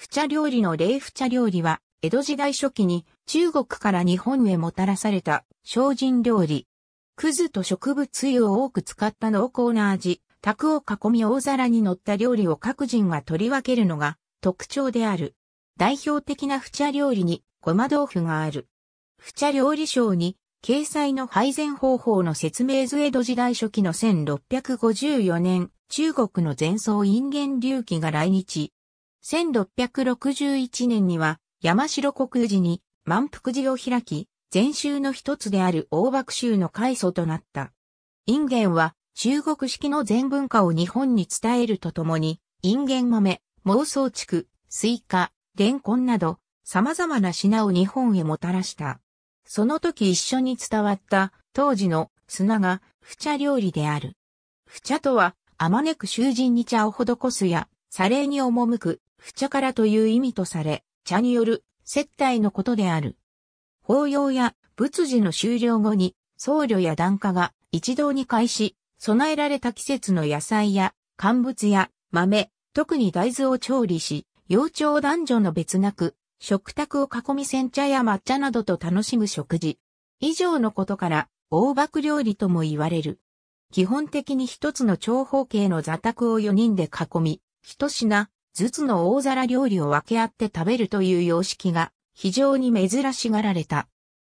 不茶料理の冷不茶料理は、江戸時代初期に中国から日本へもたらされた精進料理。くずと植物油を多く使った濃厚な味、卓を囲み大皿に乗った料理を各人が取り分けるのが特徴である。代表的な不茶料理にごま豆腐がある。不茶料理賞に掲載の配膳方法の説明図江戸時代初期の1654年、中国の前奏インゲン隆起が来日。1661年には山城国寺に満腹寺を開き、禅宗の一つである大幕州の開祖となった。隠元は中国式の禅文化を日本に伝えるとともに、隠元豆、妄想地区、スイカ、レンコンなど、様々な品を日本へもたらした。その時一緒に伝わった当時の砂が不茶料理である。不茶とは、あまねく囚人に茶を施すや、茶礼に赴く不茶からという意味とされ、茶による接待のことである。法要や仏事の終了後に、僧侶や檀家が一堂に会し、備えられた季節の野菜や乾物や豆、特に大豆を調理し、幼鳥男女の別なく、食卓を囲み煎茶や抹茶などと楽しむ食事。以上のことから、大爆料理とも言われる。基本的に一つの長方形の座卓を4人で囲み、一品、ずつの大皿料理を分け合って食べるという様式が非常に珍しがられた。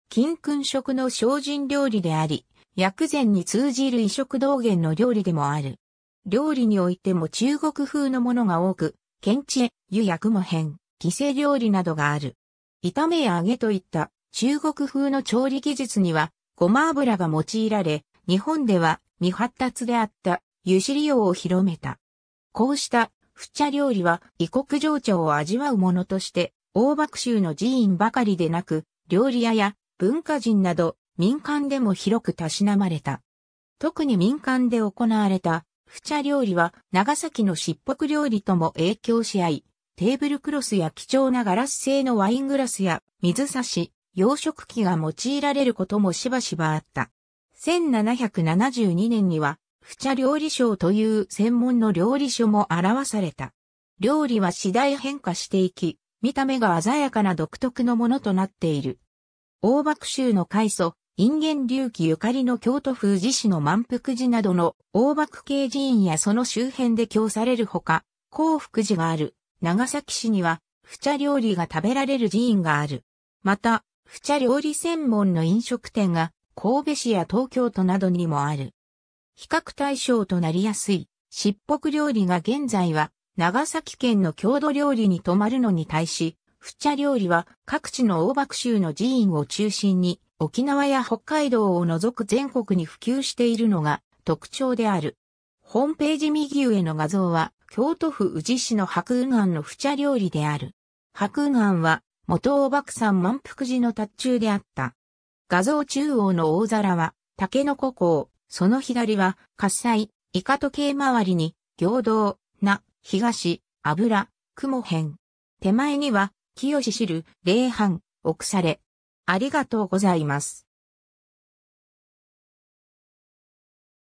金君食の精進料理であり、薬膳に通じる異食道源の料理でもある。料理においても中国風のものが多く、検知へ、湯薬も変、犠牲料理などがある。炒めや揚げといった中国風の調理技術には、ごま油が用いられ、日本では未発達であった油脂利用を広めた。こうしたフチャ料理は異国情緒を味わうものとして、大幕州の寺院ばかりでなく、料理屋や文化人など民間でも広くたしなまれた。特に民間で行われたフチャ料理は長崎のしっぽく料理とも影響し合い、テーブルクロスや貴重なガラス製のワイングラスや水差し、養殖器が用いられることもしばしばあった。1772年には不茶料理賞という専門の料理書も表された。料理は次第変化していき、見た目が鮮やかな独特のものとなっている。大幕州の開祖、人間隆起ゆかりの京都風寺市の満腹寺などの大幕系寺院やその周辺で供されるほか、幸福寺がある、長崎市には、不茶料理が食べられる寺院がある。また、不茶料理専門の飲食店が、神戸市や東京都などにもある。比較対象となりやすい、しっぽく料理が現在は、長崎県の郷土料理に泊まるのに対し、ふちゃ料理は各地の大爆州の寺院を中心に沖縄や北海道を除く全国に普及しているのが特徴である。ホームページ右上の画像は京都府宇治市の白雲庵のふちゃ料理である。白雲庵は元大爆山満腹寺の達中であった。画像中央の大皿は竹の子港、その左は、喝采、イカ時計回りに、行動、な、東、油、雲辺。手前には、清知る、礼拝、奥され。ありがとうございます。